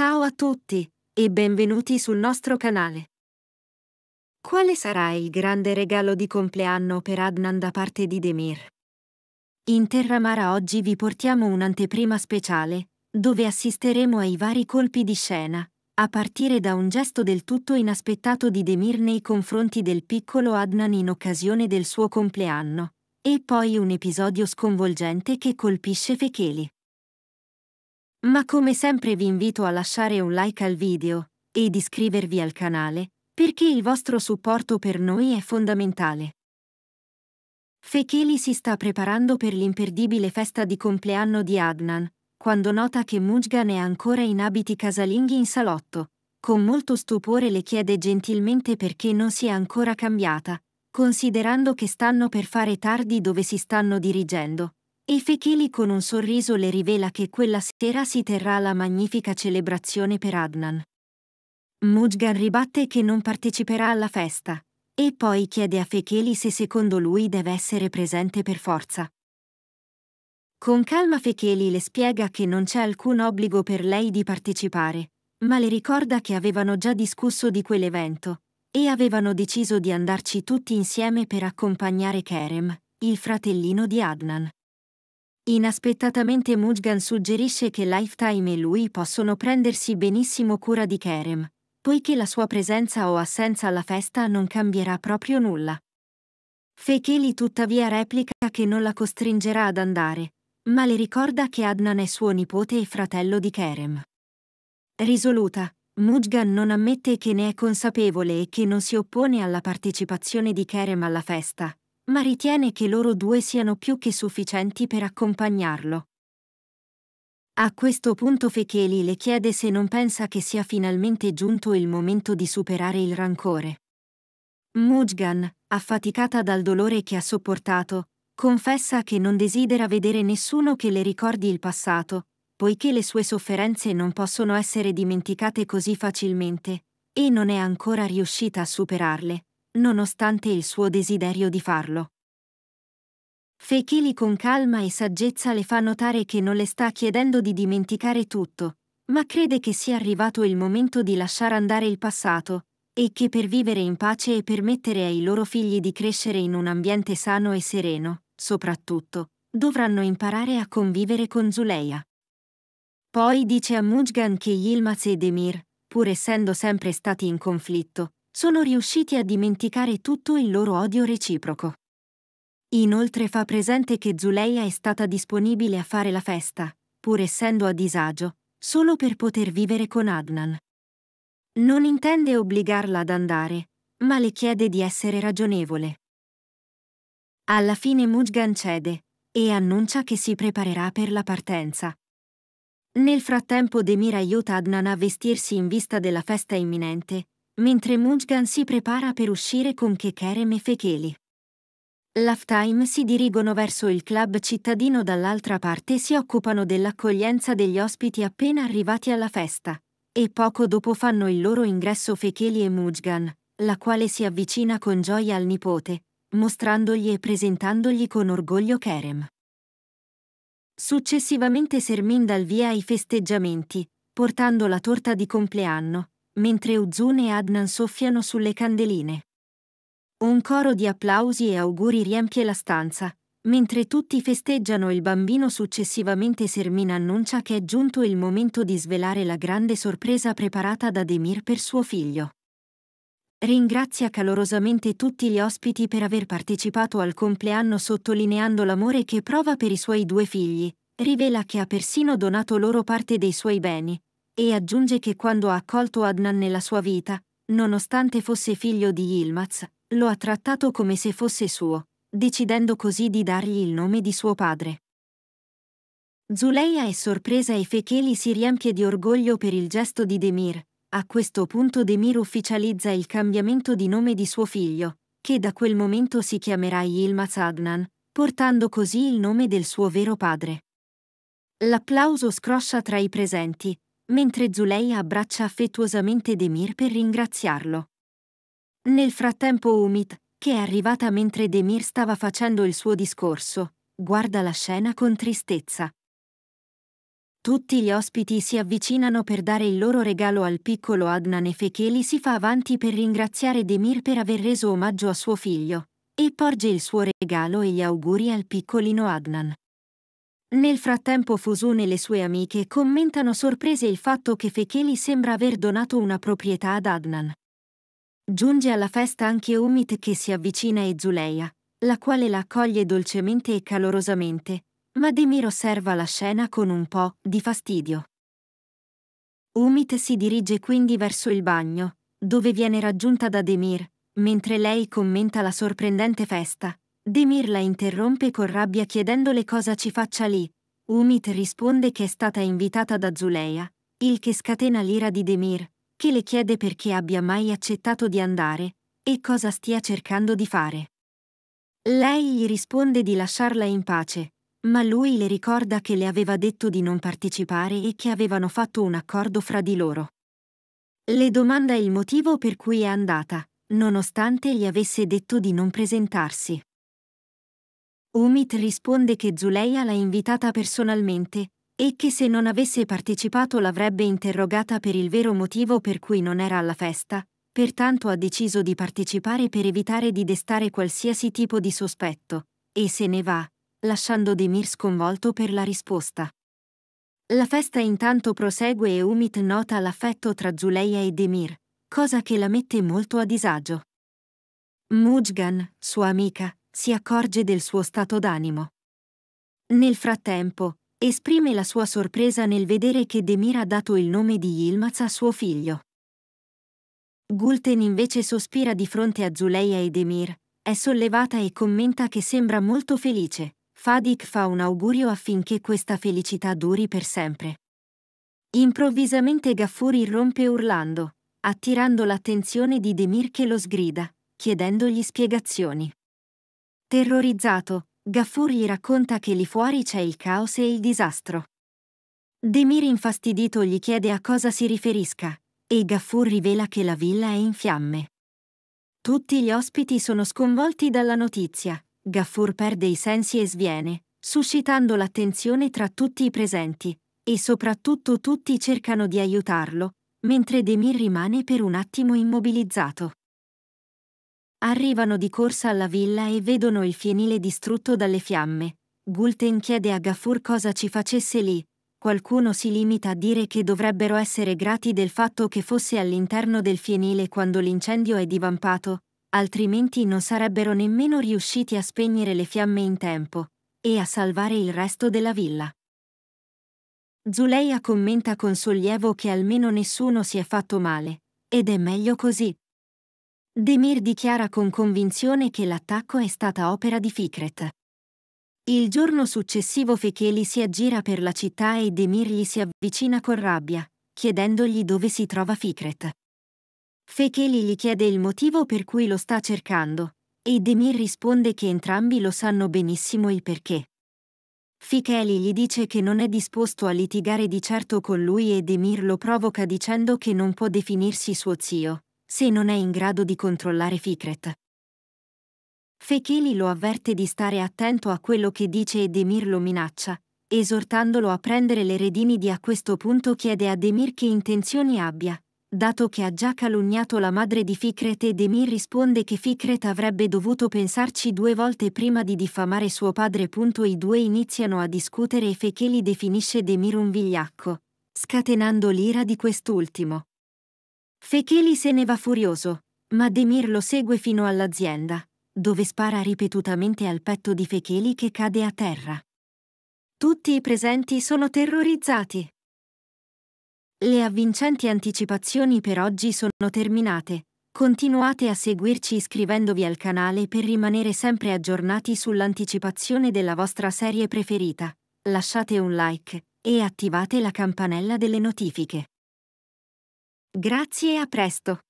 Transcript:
Ciao a tutti e benvenuti sul nostro canale. Quale sarà il grande regalo di compleanno per Adnan da parte di Demir? In Terramara oggi vi portiamo un'anteprima speciale, dove assisteremo ai vari colpi di scena, a partire da un gesto del tutto inaspettato di Demir nei confronti del piccolo Adnan in occasione del suo compleanno, e poi un episodio sconvolgente che colpisce Fecheli. Ma come sempre vi invito a lasciare un like al video ed iscrivervi al canale, perché il vostro supporto per noi è fondamentale. Fekeli si sta preparando per l'imperdibile festa di compleanno di Adnan, quando nota che Mujgan è ancora in abiti casalinghi in salotto. Con molto stupore le chiede gentilmente perché non si è ancora cambiata, considerando che stanno per fare tardi dove si stanno dirigendo e Fecheli con un sorriso le rivela che quella sera si terrà la magnifica celebrazione per Adnan. Mujgan ribatte che non parteciperà alla festa, e poi chiede a Fecheli se secondo lui deve essere presente per forza. Con calma Fecheli le spiega che non c'è alcun obbligo per lei di partecipare, ma le ricorda che avevano già discusso di quell'evento, e avevano deciso di andarci tutti insieme per accompagnare Kerem, il fratellino di Adnan. Inaspettatamente Mujgan suggerisce che Lifetime e lui possono prendersi benissimo cura di Kerem, poiché la sua presenza o assenza alla festa non cambierà proprio nulla. Fekeli tuttavia replica che non la costringerà ad andare, ma le ricorda che Adnan è suo nipote e fratello di Kerem. Risoluta, Mujgan non ammette che ne è consapevole e che non si oppone alla partecipazione di Kerem alla festa, ma ritiene che loro due siano più che sufficienti per accompagnarlo. A questo punto Fecheli le chiede se non pensa che sia finalmente giunto il momento di superare il rancore. Mujgan, affaticata dal dolore che ha sopportato, confessa che non desidera vedere nessuno che le ricordi il passato, poiché le sue sofferenze non possono essere dimenticate così facilmente, e non è ancora riuscita a superarle, nonostante il suo desiderio di farlo. Fechili con calma e saggezza le fa notare che non le sta chiedendo di dimenticare tutto, ma crede che sia arrivato il momento di lasciare andare il passato, e che per vivere in pace e permettere ai loro figli di crescere in un ambiente sano e sereno, soprattutto, dovranno imparare a convivere con Zuleia. Poi dice a Mujgan che Yilmaz e Demir, pur essendo sempre stati in conflitto, sono riusciti a dimenticare tutto il loro odio reciproco. Inoltre fa presente che Zuleia è stata disponibile a fare la festa, pur essendo a disagio, solo per poter vivere con Adnan. Non intende obbligarla ad andare, ma le chiede di essere ragionevole. Alla fine Mujgan cede e annuncia che si preparerà per la partenza. Nel frattempo Demir aiuta Adnan a vestirsi in vista della festa imminente mentre Mujgan si prepara per uscire con Kekerem e Fekeli. L'halftime si dirigono verso il club cittadino dall'altra parte e si occupano dell'accoglienza degli ospiti appena arrivati alla festa. E poco dopo fanno il loro ingresso Fekeli e Mujgan, la quale si avvicina con gioia al nipote, mostrandogli e presentandogli con orgoglio Kerem. Successivamente Sermin dal via ai festeggiamenti, portando la torta di compleanno, mentre Uzun e Adnan soffiano sulle candeline. Un coro di applausi e auguri riempie la stanza, mentre tutti festeggiano il bambino successivamente Sermina annuncia che è giunto il momento di svelare la grande sorpresa preparata da Demir per suo figlio. Ringrazia calorosamente tutti gli ospiti per aver partecipato al compleanno sottolineando l'amore che prova per i suoi due figli, rivela che ha persino donato loro parte dei suoi beni, e aggiunge che quando ha accolto Adnan nella sua vita, nonostante fosse figlio di Yilmaz, lo ha trattato come se fosse suo, decidendo così di dargli il nome di suo padre. Zuleia è sorpresa e Fecheli si riempie di orgoglio per il gesto di Demir. A questo punto Demir ufficializza il cambiamento di nome di suo figlio, che da quel momento si chiamerà Yilmaz Adnan, portando così il nome del suo vero padre. L'applauso scroscia tra i presenti, mentre Zuleia abbraccia affettuosamente Demir per ringraziarlo. Nel frattempo Umit, che è arrivata mentre Demir stava facendo il suo discorso, guarda la scena con tristezza. Tutti gli ospiti si avvicinano per dare il loro regalo al piccolo Adnan e Fecheli si fa avanti per ringraziare Demir per aver reso omaggio a suo figlio, e porge il suo regalo e gli auguri al piccolino Adnan. Nel frattempo Fusune e le sue amiche commentano sorprese il fatto che Fekeli sembra aver donato una proprietà ad Adnan. Giunge alla festa anche Umit che si avvicina e Zuleia, la quale la accoglie dolcemente e calorosamente, ma Demir osserva la scena con un po' di fastidio. Umit si dirige quindi verso il bagno, dove viene raggiunta da Demir, mentre lei commenta la sorprendente festa, Demir la interrompe con rabbia chiedendole cosa ci faccia lì. Umit risponde che è stata invitata da Zuleia, il che scatena l'ira di Demir, che le chiede perché abbia mai accettato di andare e cosa stia cercando di fare. Lei gli risponde di lasciarla in pace, ma lui le ricorda che le aveva detto di non partecipare e che avevano fatto un accordo fra di loro. Le domanda il motivo per cui è andata, nonostante gli avesse detto di non presentarsi. Umit risponde che Zuleia l'ha invitata personalmente e che se non avesse partecipato l'avrebbe interrogata per il vero motivo per cui non era alla festa, pertanto ha deciso di partecipare per evitare di destare qualsiasi tipo di sospetto, e se ne va, lasciando Demir sconvolto per la risposta. La festa intanto prosegue e Umit nota l'affetto tra Zuleia e Demir, cosa che la mette molto a disagio. Mujgan, sua amica, si accorge del suo stato d'animo. Nel frattempo, esprime la sua sorpresa nel vedere che Demir ha dato il nome di Yilmaz a suo figlio. Gulten invece sospira di fronte a Zuleia e Demir, è sollevata e commenta che sembra molto felice. Fadik fa un augurio affinché questa felicità duri per sempre. Improvvisamente Gaffur irrompe urlando, attirando l'attenzione di Demir che lo sgrida, chiedendogli spiegazioni. Terrorizzato, Gaffur gli racconta che lì fuori c'è il caos e il disastro. Demir infastidito gli chiede a cosa si riferisca, e Gaffur rivela che la villa è in fiamme. Tutti gli ospiti sono sconvolti dalla notizia, Gaffur perde i sensi e sviene, suscitando l'attenzione tra tutti i presenti, e soprattutto tutti cercano di aiutarlo, mentre Demir rimane per un attimo immobilizzato. Arrivano di corsa alla villa e vedono il fienile distrutto dalle fiamme. Gulten chiede a Gafur cosa ci facesse lì. Qualcuno si limita a dire che dovrebbero essere grati del fatto che fosse all'interno del fienile quando l'incendio è divampato, altrimenti non sarebbero nemmeno riusciti a spegnere le fiamme in tempo e a salvare il resto della villa. Zuleia commenta con sollievo che almeno nessuno si è fatto male, ed è meglio così. Demir dichiara con convinzione che l'attacco è stata opera di Fikret. Il giorno successivo Fecheli si aggira per la città e Demir gli si avvicina con rabbia, chiedendogli dove si trova Fikret. Fecheli gli chiede il motivo per cui lo sta cercando, e Demir risponde che entrambi lo sanno benissimo il perché. Fikeli gli dice che non è disposto a litigare di certo con lui e Demir lo provoca dicendo che non può definirsi suo zio, se non è in grado di controllare Fikret. Fekeli lo avverte di stare attento a quello che dice e Demir lo minaccia, esortandolo a prendere le redini di a questo punto chiede a Demir che intenzioni abbia, dato che ha già calunniato la madre di Fikret e Demir risponde che Fikret avrebbe dovuto pensarci due volte prima di diffamare suo padre. I due iniziano a discutere e Fekeli definisce Demir un vigliacco, scatenando l'ira di quest'ultimo. Fecheli se ne va furioso, ma Demir lo segue fino all'azienda, dove spara ripetutamente al petto di Fecheli che cade a terra. Tutti i presenti sono terrorizzati. Le avvincenti anticipazioni per oggi sono terminate. Continuate a seguirci iscrivendovi al canale per rimanere sempre aggiornati sull'anticipazione della vostra serie preferita. Lasciate un like e attivate la campanella delle notifiche. Grazie e a presto!